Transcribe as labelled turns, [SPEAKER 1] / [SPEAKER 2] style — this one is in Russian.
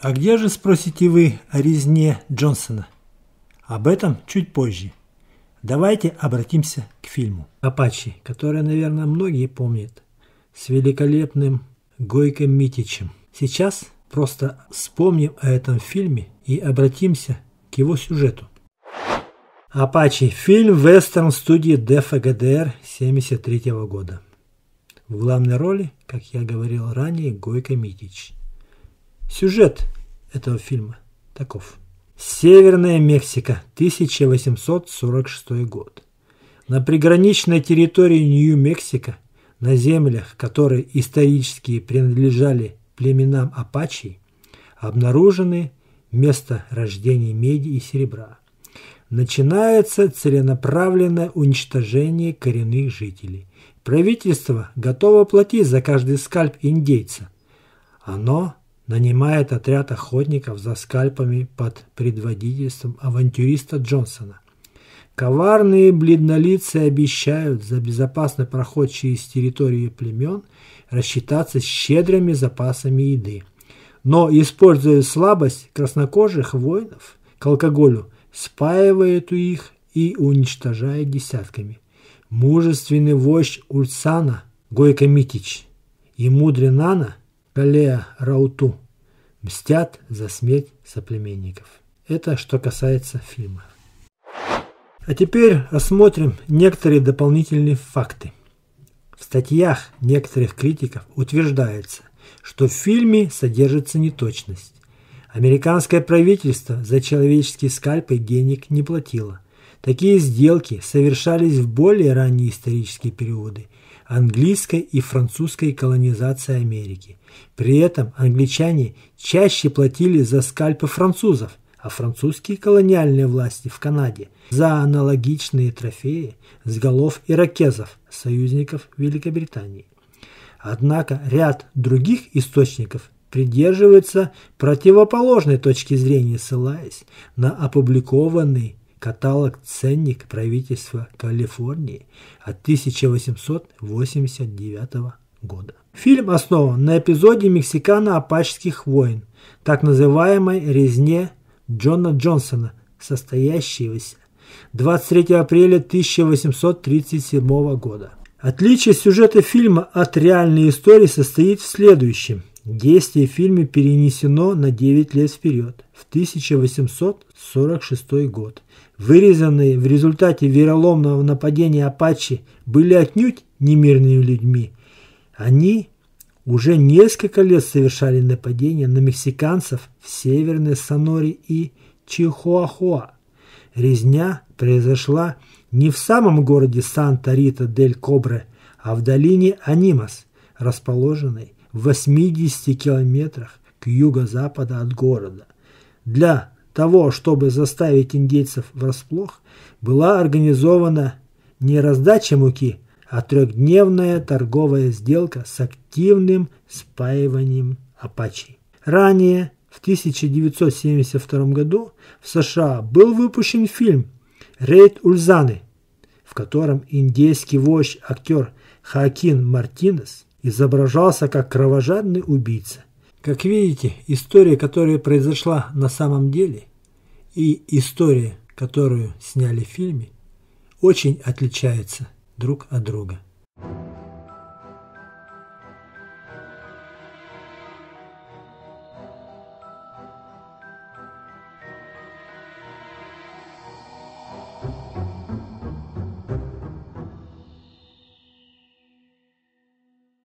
[SPEAKER 1] А где же, спросите вы, о резне Джонсона? Об этом чуть позже. Давайте обратимся к фильму. «Апачи», который, наверное, многие помнят, с великолепным Гойком Митичем. Сейчас просто вспомним о этом фильме и обратимся к его сюжету. «Апачи» – фильм вестерн студии ДФГДР 1973 года. В главной роли, как я говорил ранее, Гойко Митич – Сюжет этого фильма таков. Северная Мексика, 1846 год. На приграничной территории Нью-Мексико, на землях, которые исторически принадлежали племенам апачей, обнаружены место рождения меди и серебра. Начинается целенаправленное уничтожение коренных жителей. Правительство готово платить за каждый скальп индейца. Оно нанимает отряд охотников за скальпами под предводительством авантюриста Джонсона. Коварные бледнолицы обещают за безопасный проход через территории племен рассчитаться щедрыми запасами еды. Но, используя слабость краснокожих воинов к алкоголю, спаивает у их и уничтожает десятками. Мужественный вождь Ульсана Гойко Митич и мудрый Нана – Галея Рауту мстят за смерть соплеменников. Это что касается фильма. А теперь рассмотрим некоторые дополнительные факты. В статьях некоторых критиков утверждается, что в фильме содержится неточность. Американское правительство за человеческие скальпы денег не платило. Такие сделки совершались в более ранние исторические периоды – английской и французской колонизации Америки. При этом англичане чаще платили за скальпы французов, а французские колониальные власти в Канаде за аналогичные трофеи с голов иракезов, союзников Великобритании. Однако ряд других источников придерживается противоположной точки зрения, ссылаясь на опубликованный каталог «Ценник правительства Калифорнии» от 1889 года. Фильм основан на эпизоде мексикано-апачских войн, так называемой резне Джона Джонсона, состоящегося 23 апреля 1837 года. Отличие сюжета фильма от реальной истории состоит в следующем – Действие в фильме перенесено на 9 лет вперед, в 1846 год. Вырезанные в результате вероломного нападения Апачи были отнюдь не мирными людьми. Они уже несколько лет совершали нападения на мексиканцев в Северной Соноре и Чихуахуа. Резня произошла не в самом городе Санта-Рита-дель-Кобре, а в долине Анимас, расположенной в 80 километрах к юго-западу от города. Для того, чтобы заставить индейцев врасплох, была организована не раздача муки, а трехдневная торговая сделка с активным спаиванием апачей. Ранее, в 1972 году, в США был выпущен фильм «Рейд Ульзаны», в котором индейский вождь-актер Хакин Мартинес изображался как кровожадный убийца. Как видите, история, которая произошла на самом деле, и история, которую сняли в фильме, очень отличаются друг от друга.